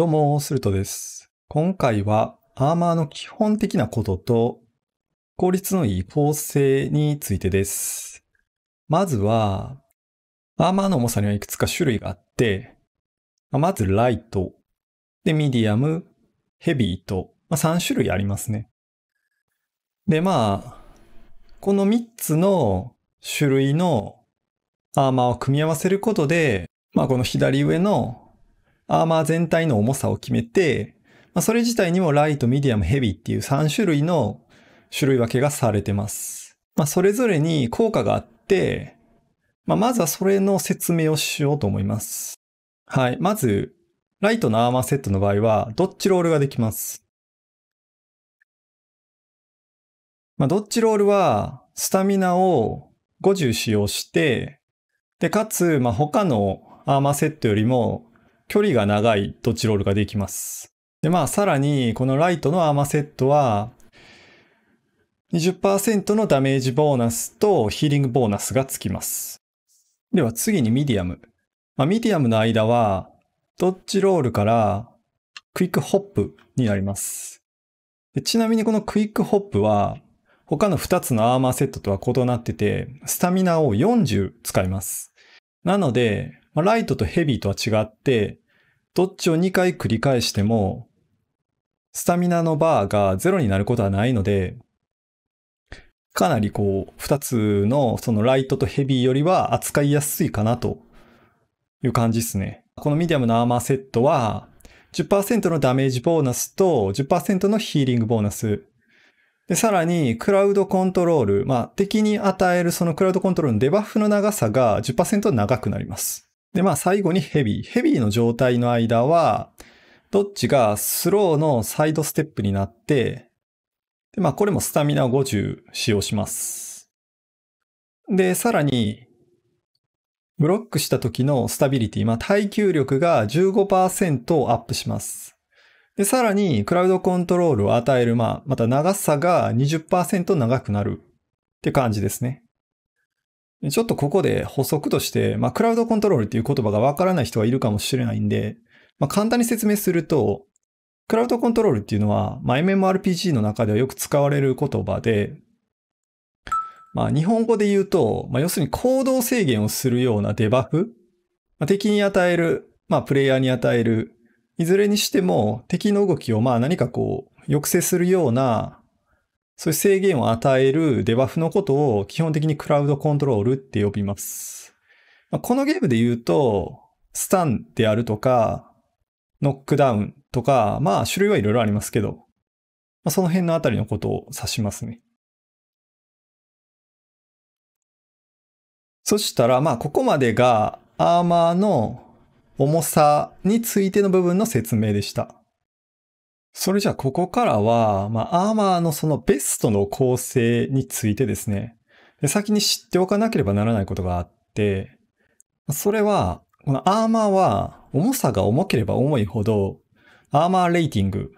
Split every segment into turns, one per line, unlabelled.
どうも、スルトです。今回はアーマーの基本的なことと効率のいい構成についてです。まずは、アーマーの重さにはいくつか種類があって、まずライト、で、ミディアム、ヘビーと、まあ、3種類ありますね。で、まあ、この3つの種類のアーマーを組み合わせることで、まあ、この左上のアーマー全体の重さを決めて、まあ、それ自体にもライト、ミディアム、ヘビーっていう3種類の種類分けがされてます。まあ、それぞれに効果があって、まあ、まずはそれの説明をしようと思います。はい。まず、ライトのアーマーセットの場合は、ドッジロールができます。まあ、ドッジロールは、スタミナを50使用して、で、かつ、まあ、他のアーマーセットよりも距離が長いドッジロールができます。で、まあさらにこのライトのアーマーセットは20%のダメージボーナスとヒーリングボーナスがつきます。では次にミディアム。まあ、ミディアムの間はドッジロールからクイックホップになります。ちなみにこのクイックホップは他の2つのアーマーセットとは異なってて、スタミナを40使います。なので、まあ、ライトとヘビーとは違って、どっちを2回繰り返しても、スタミナのバーがゼロになることはないので、かなりこう、2つのそのライトとヘビーよりは扱いやすいかなという感じですね。このミディアムのアーマーセットは、10%のダメージボーナスと10%のヒーリングボーナス。で、さらに、クラウドコントロール。まあ、敵に与えるそのクラウドコントロールのデバッフの長さが10%長くなります。で、まあ最後にヘビー。ヘビーの状態の間は、どっちがスローのサイドステップになって、で、まあこれもスタミナを50使用します。で、さらに、ブロックした時のスタビリティ、まあ耐久力が15%アップします。で、さらに、クラウドコントロールを与える、まあ、また長さが20%長くなるって感じですね。ちょっとここで補足として、まあ、クラウドコントロールっていう言葉がわからない人がいるかもしれないんで、まあ、簡単に説明すると、クラウドコントロールっていうのは、まあ、MMORPG の中ではよく使われる言葉で、まあ、日本語で言うと、まあ、要するに行動制限をするようなデバフ、まあ、敵に与える、まあ、プレイヤーに与える、いずれにしても敵の動きをまあ何かこう抑制するようなそういう制限を与えるデバフのことを基本的にクラウドコントロールって呼びます。まあ、このゲームで言うと、スタンであるとか、ノックダウンとか、まあ種類はいろいろありますけど、まあ、その辺のあたりのことを指しますね。そしたら、まあここまでがアーマーの重さについての部分の説明でした。それじゃあここからは、まあ、アーマーのそのベストの構成についてですね、先に知っておかなければならないことがあって、それは、このアーマーは重さが重ければ重いほど、アーマーレーティング、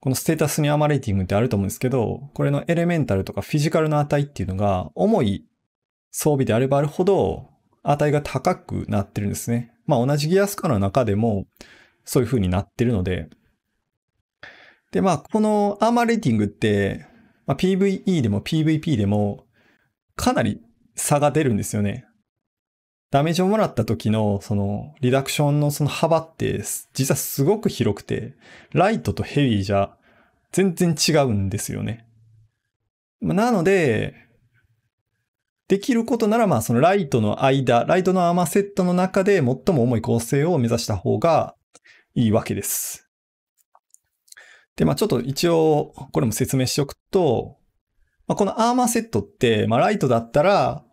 このステータスにアーマーレーティングってあると思うんですけど、これのエレメンタルとかフィジカルの値っていうのが重い装備であればあるほど値が高くなってるんですね。まあ同じギアスカの中でもそういう風になってるので、で、まあ、このアーマーレーティングって、まあ、PVE でも PVP でも、かなり差が出るんですよね。ダメージをもらった時の、その、リダクションのその幅って、実はすごく広くて、ライトとヘビーじゃ、全然違うんですよね。なので、できることなら、まあ、そのライトの間、ライトのアーマーセットの中で最も重い構成を目指した方がいいわけです。で、まあちょっと一応、これも説明しておくと、まあ、このアーマーセットって、まあライトだったら、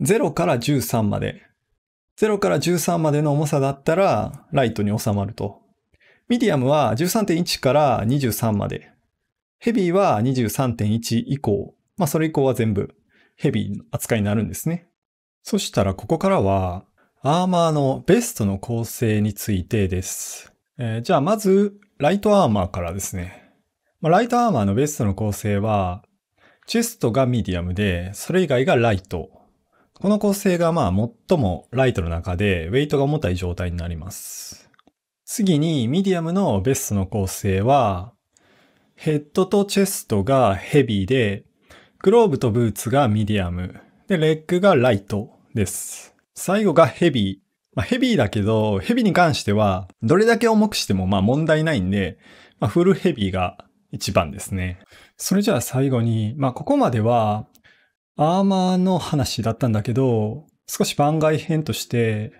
0から13まで。0から13までの重さだったら、ライトに収まると。ミディアムは13.1から23まで。ヘビーは23.1以降。まあそれ以降は全部ヘビーの扱いになるんですね。そしたらここからは、アーマーのベストの構成についてです。えー、じゃあまず、ライトアーマーからですね。まあ、ライトアーマーのベストの構成は、チェストがミディアムで、それ以外がライト。この構成がまあ最もライトの中で、ウェイトが重たい状態になります。次に、ミディアムのベストの構成は、ヘッドとチェストがヘビーで、グローブとブーツがミディアム、で、レッグがライトです。最後がヘビまあ、ヘビーだけど、ヘビに関しては、どれだけ重くしてもまあ問題ないんで、まあ、フルヘビーが一番ですね。それじゃあ最後に、まあ、ここまでは、アーマーの話だったんだけど、少し番外編として、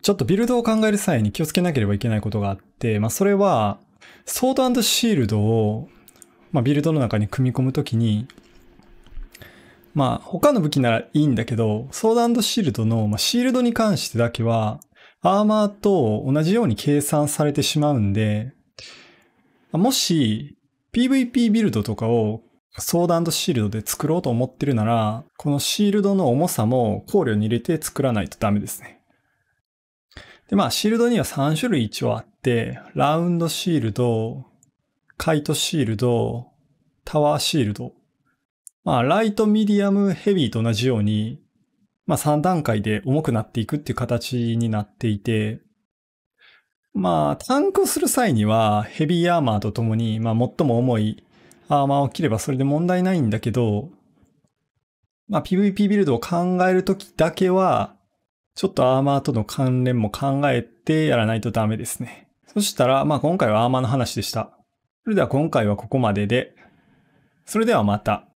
ちょっとビルドを考える際に気をつけなければいけないことがあって、まあ、それは、ソードシールドを、まあ、ビルドの中に組み込むときに、まあ、他の武器ならいいんだけど、ソードシールドの、まあ、シールドに関してだけは、アーマーと同じように計算されてしまうんで、もし、PVP ビルドとかをソードシールドで作ろうと思ってるなら、このシールドの重さも考慮に入れて作らないとダメですね。で、まあ、シールドには3種類一応あって、ラウンドシールド、カイトシールド、タワーシールドまあ、ライト、ミディアム、ヘビーと同じように、まあ、3段階で重くなっていくっていう形になっていて、まあ、タンクする際には、ヘビーアーマーとともに、まあ、最も重いアーマーを切ればそれで問題ないんだけど、まあ、PVP ビルドを考えるときだけは、ちょっとアーマーとの関連も考えてやらないとダメですね。そしたら、まあ今回はアーマーの話でした。それでは今回はここまでで、それではまた。